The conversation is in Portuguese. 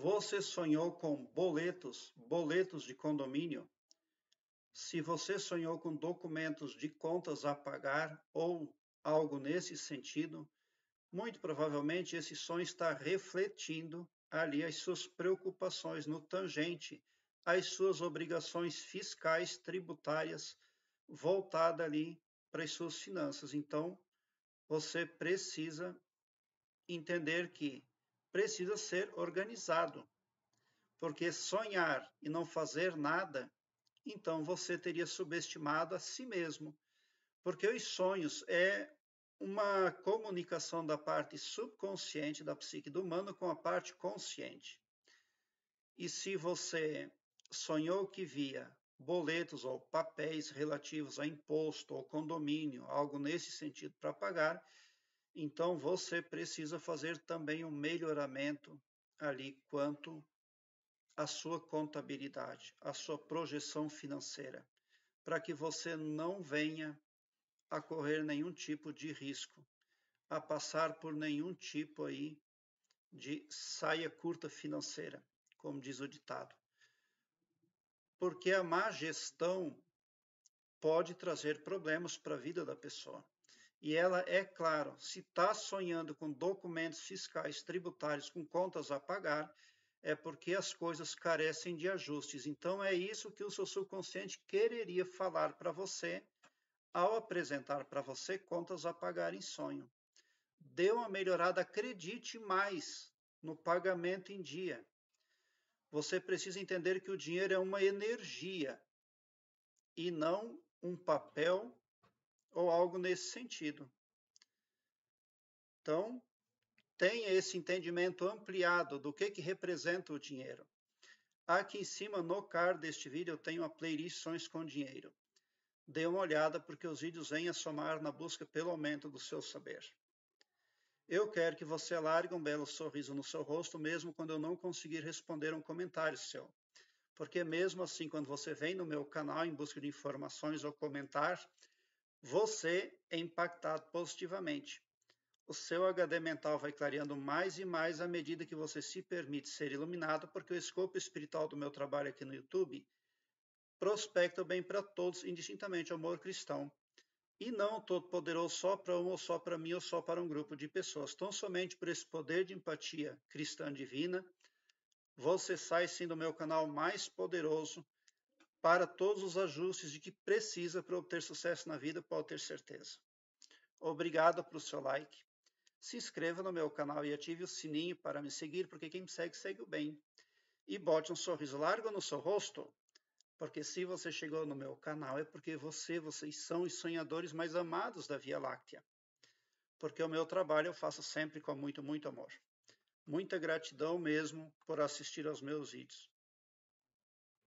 Você sonhou com boletos, boletos de condomínio? Se você sonhou com documentos de contas a pagar ou algo nesse sentido, muito provavelmente esse sonho está refletindo ali as suas preocupações no tangente às suas obrigações fiscais tributárias voltada ali para as suas finanças. Então, você precisa entender que precisa ser organizado. Porque sonhar e não fazer nada, então você teria subestimado a si mesmo. Porque os sonhos é uma comunicação da parte subconsciente da psique do humano com a parte consciente. E se você sonhou que via boletos ou papéis relativos a imposto ou condomínio, algo nesse sentido para pagar, então você precisa fazer também um melhoramento ali quanto à sua contabilidade, à sua projeção financeira, para que você não venha a correr nenhum tipo de risco, a passar por nenhum tipo aí de saia curta financeira, como diz o ditado. Porque a má gestão pode trazer problemas para a vida da pessoa e ela é claro, se está sonhando com documentos fiscais tributários com contas a pagar, é porque as coisas carecem de ajustes. Então é isso que o seu subconsciente quereria falar para você ao apresentar para você contas a pagar em sonho. Dê uma melhorada, acredite mais no pagamento em dia. Você precisa entender que o dinheiro é uma energia e não um papel ou algo nesse sentido. Então, tenha esse entendimento ampliado do que, que representa o dinheiro. Aqui em cima, no card deste vídeo, eu tenho a playlist Sonhos com Dinheiro. Dê uma olhada, porque os vídeos vêm a somar na busca pelo aumento do seu saber. Eu quero que você largue um belo sorriso no seu rosto, mesmo quando eu não conseguir responder um comentário seu. Porque mesmo assim, quando você vem no meu canal em busca de informações ou comentar, você é impactado positivamente. O seu HD mental vai clareando mais e mais à medida que você se permite ser iluminado, porque o escopo espiritual do meu trabalho aqui no YouTube prospecta o bem para todos, indistintamente ao amor cristão. E não todo poderoso só para um, ou só para mim, ou só para um grupo de pessoas. Tão somente por esse poder de empatia cristã divina, você sai sim do meu canal mais poderoso para todos os ajustes de que precisa para obter sucesso na vida, pode ter certeza. Obrigado pelo seu like. Se inscreva no meu canal e ative o sininho para me seguir, porque quem me segue, segue o bem. E bote um sorriso largo no seu rosto, porque se você chegou no meu canal é porque você, vocês são os sonhadores mais amados da Via Láctea. Porque o meu trabalho eu faço sempre com muito, muito amor. Muita gratidão mesmo por assistir aos meus vídeos.